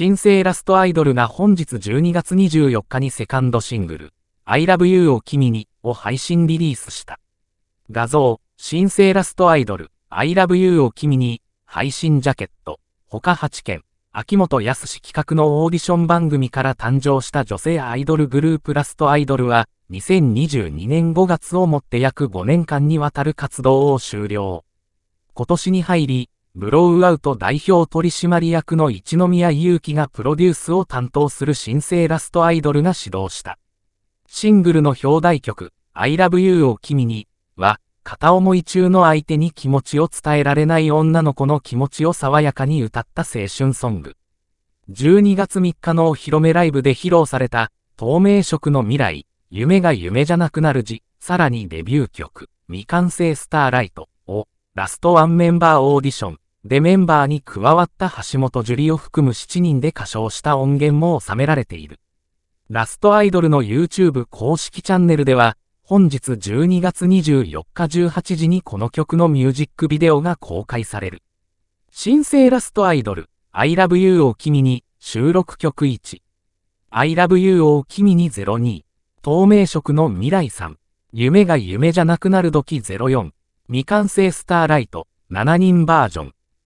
新生ラストアイドルが本日12月24日にセカンドシングル、I Love You を君にを配信リリースした。画像、新生ラストアイドル、I Love You を君に、配信ジャケット、他8件、秋元康企画のオーディション番組から誕生した女性アイドルグループラストアイドルは、2022年5月をもって約5年間にわたる活動を終了。今年に入り、ブロウアウト代表取締役の一宮祐希がプロデュースを担当する新生ラストアイドルが始動した。シングルの表題曲、I Love You を君に、は、片思い中の相手に気持ちを伝えられない女の子の気持ちを爽やかに歌った青春ソング。12月3日のお披露目ライブで披露された、透明色の未来、夢が夢じゃなくなる時、さらにデビュー曲、未完成スターライトを、ラストワンメンバーオーディション、でメンバーに加わった橋本樹里を含む7人で歌唱した音源も収められている。ラストアイドルの YouTube 公式チャンネルでは、本日12月24日18時にこの曲のミュージックビデオが公開される。新生ラストアイドル、I love you を君に収録曲1。I love you を君に02。透明色の未来さん。夢が夢じゃなくなる時04。未完成スターライト7人バージョン。